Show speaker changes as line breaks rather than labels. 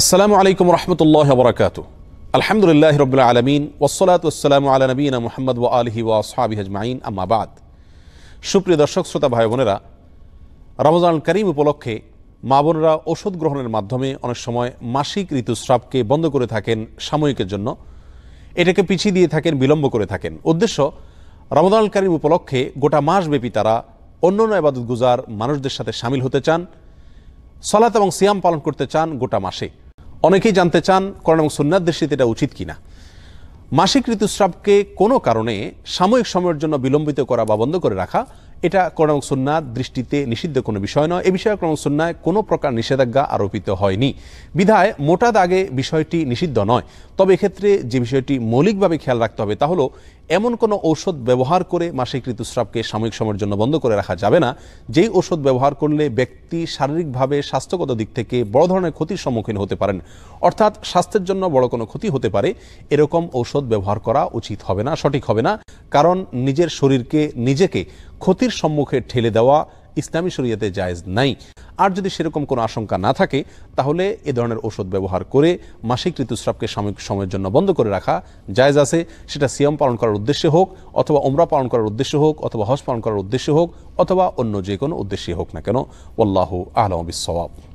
আসসালামু আলাইকুম রহমতুল্লাহ বরকাত আলহামদুলিল্লাহ রবিল আলমিন ওসলাত ওসালাম আলা নবীন মোহাম্মদ ওয়া আলহি ওয়া সাহাবি হাজমাইন আমাবাদ সুপ্রিয় দর্শক শ্রোতা ভাই বোনেরা রমজান করিম উপলক্ষে মা বোনেরা ওষুধ গ্রহণের মাধ্যমে অনেক সময় মাসিক ঋতুস্রাবকে বন্ধ করে থাকেন সাময়িকের জন্য এটাকে পিছিয়ে দিয়ে থাকেন বিলম্ব করে থাকেন উদ্দেশ্য রমজান করিম উপলক্ষে গোটা মাসব্যাপী তারা অন্য অন্য এবাদত গুজার মানুষদের সাথে সামিল হতে চান সলাত এবং সিয়াম পালন করতে চান গোটা মাসে অনেকেই জানতে চান করোনা এবং সুন্নার দৃষ্টিতে এটা উচিত কিনা মাসিক ঋতুস্রাবকে কোনো কারণে সাময়িক সময়ের জন্য বিলম্বিত করা বা বন্ধ করে রাখা এটা কোরআন সুন্নার দৃষ্টিতে নিষিদ্ধ কোনো বিষয় নয় এ বিষয়ে কোরআন কোনো প্রকার নিষেধাজ্ঞা আরোপিত হয়নি বিধায় মোটা দাগে বিষয়টি নিষিদ্ধ নয় তবে এক্ষেত্রে যে বিষয়টি মৌলিকভাবে খেয়াল রাখতে হবে তা হলো এমন কোনো ঔষধ ব্যবহার করে মাসিক ঋতুস্রাবকে সাময়িক সময়ের জন্য বন্ধ করে রাখা যাবে না যেই ঔষধ ব্যবহার করলে ব্যক্তি শারীরিকভাবে স্বাস্থ্যগত দিক থেকে বড় ধরনের ক্ষতির সম্মুখীন হতে পারেন অর্থাৎ স্বাস্থ্যের জন্য বড় কোনো ক্ষতি হতে পারে এরকম ঔষধ ব্যবহার করা উচিত হবে না সঠিক হবে না কারণ নিজের শরীরকে নিজেকে ক্ষতির সম্মুখে ঠেলে দেওয়া ইসলামী শরিয়াতে জায়েজ নাই আর যদি সেরকম কোনো আশঙ্কা না থাকে তাহলে এ ধরনের ওষুধ ব্যবহার করে মাসিক ঋতুস্রাবকে সাময়িক সময়ের জন্য বন্ধ করে রাখা জায়জ আছে সেটা সিয়াম পালন করার উদ্দেশ্যে হোক অথবা ওমরা পালন করার উদ্দেশ্যে হোক অথবা হজ পালন করার উদ্দেশ্যে হোক অথবা অন্য যে কোনো উদ্দেশ্যে হোক না কেন আল্লাহ আলম বিশ্ববাব